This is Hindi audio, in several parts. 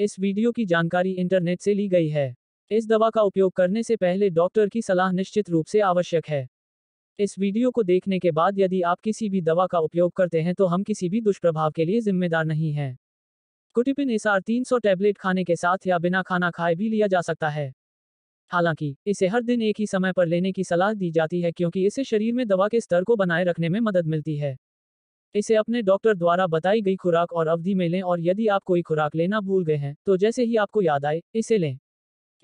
इस वीडियो की जानकारी इंटरनेट से ली गई है इस दवा का उपयोग करने से पहले डॉक्टर की सलाह निश्चित रूप से आवश्यक है इस वीडियो को देखने के बाद यदि आप किसी भी दवा का उपयोग करते हैं तो हम किसी भी दुष्प्रभाव के लिए जिम्मेदार नहीं हैं कुटिपिन आर तीन टैबलेट खाने के साथ या बिना खाना खाए भी लिया जा सकता है हालांकि इसे हर दिन एक ही समय पर लेने की सलाह दी जाती है क्योंकि इसे शरीर में दवा के स्तर को बनाए रखने में मदद मिलती है इसे अपने डॉक्टर द्वारा बताई गई खुराक और अवधि में लें और यदि आप कोई खुराक लेना भूल गए हैं तो जैसे ही आपको याद आए इसे लें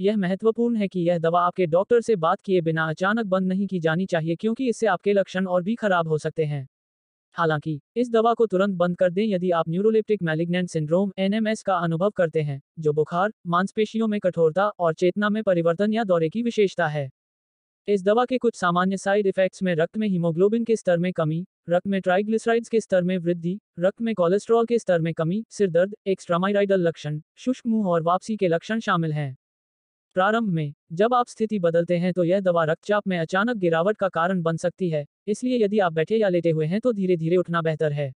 यह महत्वपूर्ण है कि यह दवा आपके डॉक्टर से बात किए बिना अचानक बंद नहीं की जानी चाहिए क्योंकि इससे आपके लक्षण और भी खराब हो सकते हैं हालांकि इस दवा को तुरंत बंद कर दें यदि आप न्यूरोलिप्टिक मैलिग्नेंट सिंड्रोम एनएमएस का अनुभव करते हैं जो बुखार मांसपेशियों में कठोरता और चेतना में परिवर्तन या दौरे की विशेषता है इस दवा के कुछ सामान्य साइड इफेक्ट्स में रक्त में हीमोग्लोबिन के स्तर में कमी रक्त में ट्राइग्लिसराइड्स के स्तर में वृद्धि रक्त में कोलेस्ट्रॉल के स्तर में कमी सिरदर्द एक्स्ट्रामाइराइडल लक्षण शुष्क मुंह और वापसी के लक्षण शामिल हैं प्रारंभ में जब आप स्थिति बदलते हैं तो यह दवा रक्तचाप में अचानक गिरावट का कारण बन सकती है इसलिए यदि आप बैठे या लेटे हुए हैं तो धीरे धीरे उठना बेहतर है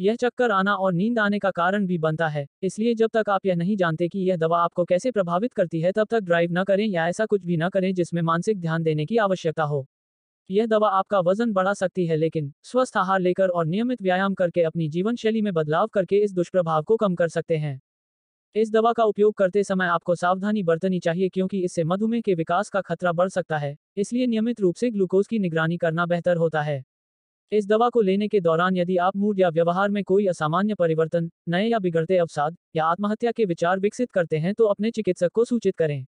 यह चक्कर आना और नींद आने का कारण भी बनता है इसलिए जब तक आप यह नहीं जानते कि यह दवा आपको कैसे प्रभावित करती है तब तक ड्राइव न करें या ऐसा कुछ भी न करें जिसमें मानसिक ध्यान देने की आवश्यकता हो यह दवा आपका वजन बढ़ा सकती है लेकिन स्वस्थ आहार लेकर और नियमित व्यायाम करके अपनी जीवन शैली में बदलाव करके इस दुष्प्रभाव को कम कर सकते हैं इस दवा का उपयोग करते समय आपको सावधानी बरतनी चाहिए क्योंकि इससे मधुमेह के विकास का खतरा बढ़ सकता है इसलिए नियमित रूप से ग्लूकोज की निगरानी करना बेहतर होता है इस दवा को लेने के दौरान यदि आप मूड या व्यवहार में कोई असामान्य परिवर्तन नए या बिगड़ते अवसाद या आत्महत्या के विचार विकसित करते हैं तो अपने चिकित्सक को सूचित करें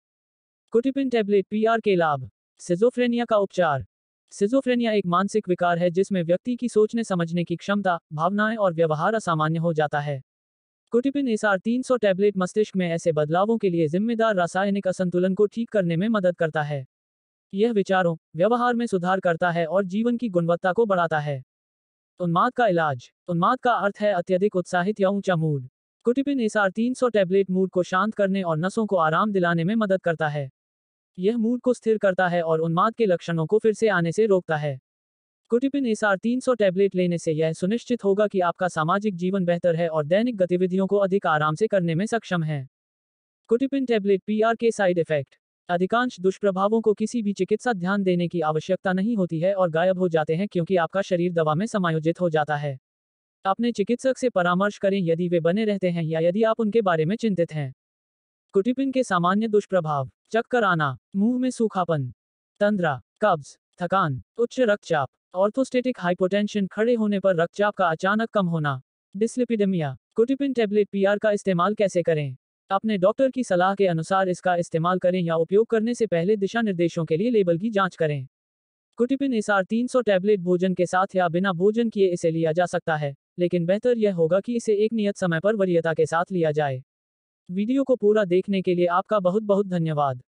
कुटिपिन टैबलेट पी के लाभ सिजोफ्रेनिया का उपचार सिजोफ्रेनिया एक मानसिक विकार है जिसमें व्यक्ति की सोचने समझने की क्षमता भावनाएं और व्यवहार असामान्य हो जाता है कुटिपिन एस आर तीन टैबलेट मस्तिष्क में ऐसे बदलावों के लिए जिम्मेदार रासायनिक असंतुलन को ठीक करने में मदद करता है यह विचारों व्यवहार में सुधार करता है और जीवन की गुणवत्ता को बढ़ाता है उन्माद का इलाज उन्माद का अर्थ है अत्यधिक उत्साहित या ऊंचा मूड कुटिपिन तीन सौ टैबलेट मूड को शांत करने और नसों को आराम दिलाने में मदद करता है यह मूड को स्थिर करता है और उन्माद के लक्षणों को फिर से आने से रोकता है कुटिपिन तीन सौ टैबलेट लेने से यह सुनिश्चित होगा कि आपका सामाजिक जीवन बेहतर है और दैनिक गतिविधियों को अधिक आराम से करने में सक्षम है कुटिपिन टैबलेट आर के साइड इफेक्ट अधिकांश दुष्प्रभावों को किसी भी चिकित्सा ध्यान देने की आवश्यकता नहीं होती है और गायब हो जाते हैं क्योंकि आपका शरीर दवा में समायोजित हो जाता है अपने चिकित्सक से परामर्श करें यदि वे बने रहते हैं या यदि आप उनके बारे में चिंतित हैं कुटिपिन के सामान्य दुष्प्रभाव चक्कर आना मुंह में सूखापन तंद्रा कब्ज थकान उच्च रक्तचाप ऑर्थोस्टेटिक हाइपोटेंशन खड़े होने पर रक्तचाप का अचानक कम होना डिस्लिपिडेमिया कुटिपिन टेबलेट पीआर का इस्तेमाल कैसे करें अपने डॉक्टर की सलाह के अनुसार इसका इस्तेमाल करें या उपयोग करने से पहले दिशा निर्देशों के लिए लेबल की जांच करें कुटिपिन तीन सौ टैबलेट भोजन के साथ या बिना भोजन किए इसे लिया जा सकता है लेकिन बेहतर यह होगा कि इसे एक नियत समय पर वरीयता के साथ लिया जाए वीडियो को पूरा देखने के लिए आपका बहुत बहुत धन्यवाद